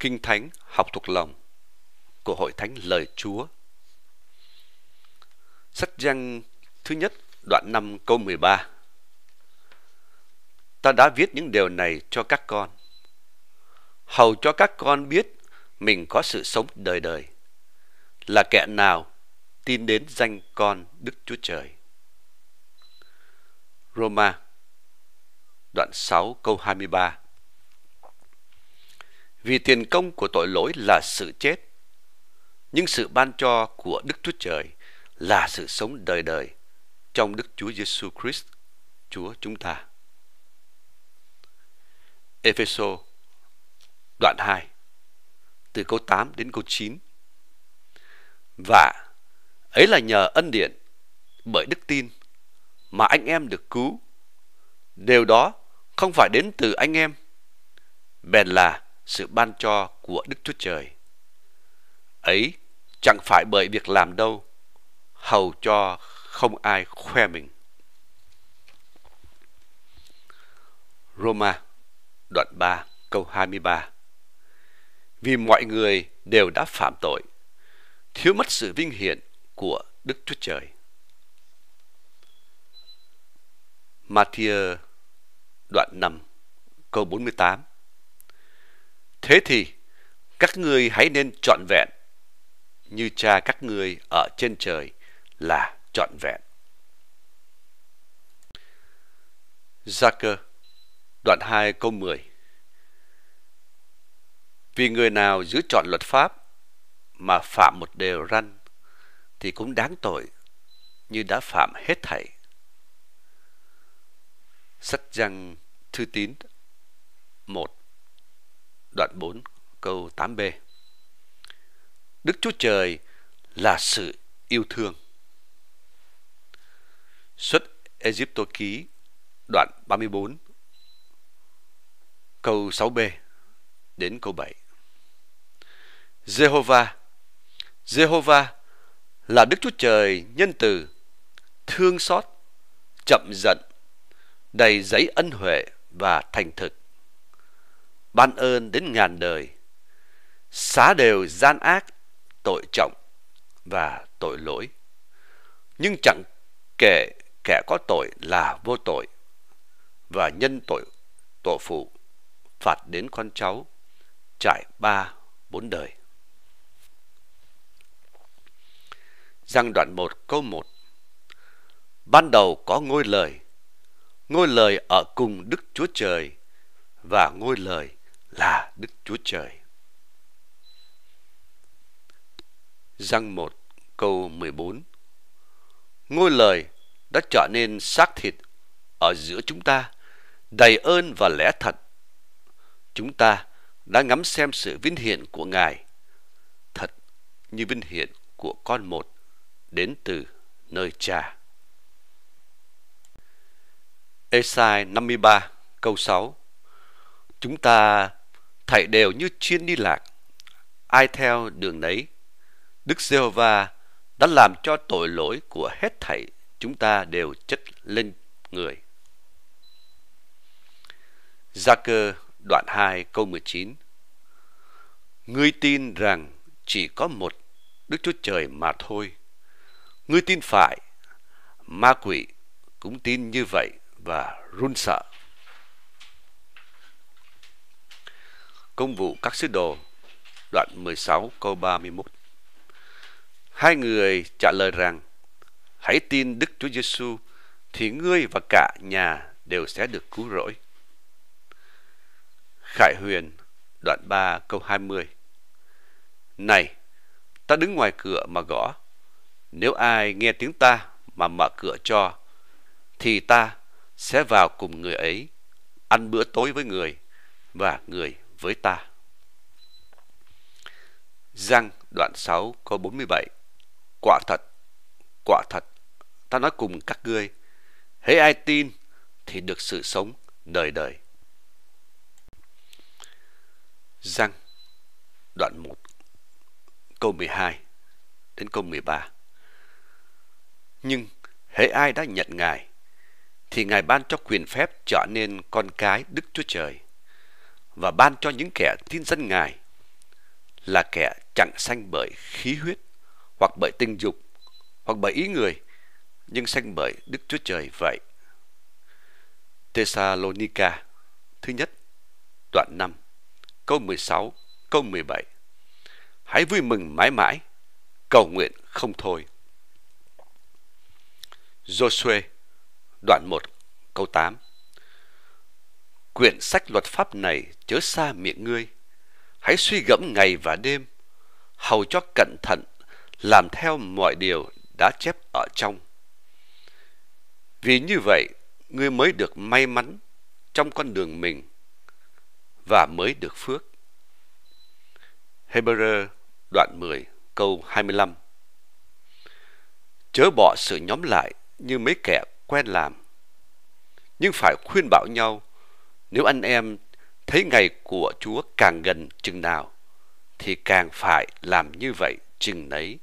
Kinh Thánh học thuộc lòng của Hội Thánh Lời Chúa. Sách Giăng thứ nhất đoạn 5 câu 13 Ta đã viết những điều này cho các con Hầu cho các con biết mình có sự sống đời đời Là kẻ nào tin đến danh con Đức Chúa Trời Roma đoạn 6 câu 23 vì tiền công của tội lỗi là sự chết nhưng sự ban cho của Đức Chúa Trời là sự sống đời đời trong Đức Chúa Giêsu Christ Chúa chúng ta. Epheso đoạn 2 từ câu 8 đến câu 9. Và ấy là nhờ ân điển bởi đức tin mà anh em được cứu. Điều đó không phải đến từ anh em, bèn là sự ban cho của Đức Chúa Trời. Ấy chẳng phải bởi việc làm đâu, hầu cho không ai khoe mình. Roma đoạn 3 câu 23 Vì mọi người đều đã phạm tội, thiếu mất sự vinh hiển của Đức Chúa Trời. Matthew đoạn 5 câu 48 Thế thì, các ngươi hãy nên trọn vẹn, như cha các ngươi ở trên trời là trọn vẹn. Gia cơ đoạn 2 câu 10 Vì người nào giữ trọn luật pháp mà phạm một đều răn thì cũng đáng tội như đã phạm hết thảy. Sách răng thư tín 1 đoạn 4 câu 8b. Đức Chúa Trời là sự yêu thương. Xuất Egypto ký đoạn 34 câu 6b đến câu 7. Jehovah Jehovah là Đức Chúa Trời nhân từ, thương xót, chậm giận, đầy giấy ân huệ và thành thực ban ơn đến ngàn đời xá đều gian ác tội trọng và tội lỗi nhưng chẳng kể kẻ có tội là vô tội và nhân tội tổ phụ phạt đến con cháu trải ba bốn đời Giang đoạn 1 câu 1 Ban đầu có ngôi lời Ngôi lời ở cùng Đức Chúa Trời Và ngôi lời là Đức Chúa Trời. Răng 1 câu 14 Ngôi lời đã trở nên xác thịt ở giữa chúng ta, đầy ơn và lẽ thật. Chúng ta đã ngắm xem sự vinh hiển của Ngài, thật như vinh hiển của con một đến từ nơi cha. Esai 53 câu 6 Chúng ta thảy đều như chuyên đi lạc ai theo đường nấy đức giê hô va đã làm cho tội lỗi của hết thảy chúng ta đều chất lên người gia cơ đoạn 2 câu 19 Ngươi tin rằng chỉ có một Đức Chúa Trời mà thôi. Ngươi tin phải, ma quỷ cũng tin như vậy và run sợ. Công vụ các sứ đồ đoạn 16 câu 31. Hai người trả lời rằng: Hãy tin Đức Chúa Giêsu thì ngươi và cả nhà đều sẽ được cứu rỗi. Khải Huyền đoạn 3 câu 20. Này, ta đứng ngoài cửa mà gõ. Nếu ai nghe tiếng ta mà mở cửa cho thì ta sẽ vào cùng người ấy ăn bữa tối với người và người với ta. Giăng đoạn 6 câu 47 Quả thật, quả thật, ta nói cùng các ngươi, hễ ai tin thì được sự sống đời đời. Giăng đoạn 1 câu 12 đến câu 13 Nhưng hễ ai đã nhận Ngài thì Ngài ban cho quyền phép trở nên con cái Đức Chúa Trời và ban cho những kẻ tin dân Ngài là kẻ chẳng sanh bởi khí huyết hoặc bởi tình dục hoặc bởi ý người nhưng sanh bởi Đức Chúa Trời vậy. Thessalonica thứ nhất đoạn 5 câu 16 câu 17 Hãy vui mừng mãi mãi cầu nguyện không thôi. Joshua đoạn 1 câu 8 Quyển sách luật pháp này chớ xa miệng ngươi hãy suy gẫm ngày và đêm hầu cho cẩn thận làm theo mọi điều đã chép ở trong vì như vậy ngươi mới được may mắn trong con đường mình và mới được phước Hebrew đoạn 10 câu 25 Chớ bỏ sự nhóm lại như mấy kẻ quen làm Nhưng phải khuyên bảo nhau Nếu anh em thấy ngày của Chúa càng gần chừng nào thì càng phải làm như vậy chừng nấy.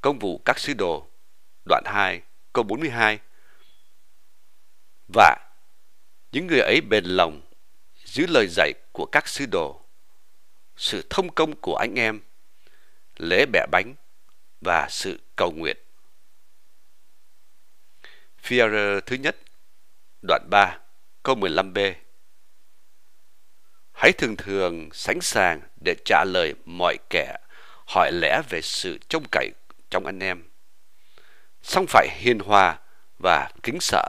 Công vụ các sứ đồ đoạn 2 câu 42 Và những người ấy bền lòng giữ lời dạy của các sứ đồ sự thông công của anh em lễ bẻ bánh và sự cầu nguyện. Phía thứ nhất, đoạn 3 Câu 15b Hãy thường thường sẵn sàng để trả lời mọi kẻ hỏi lẽ về sự trông cậy trong anh em. xong phải hiền hòa và kính sợ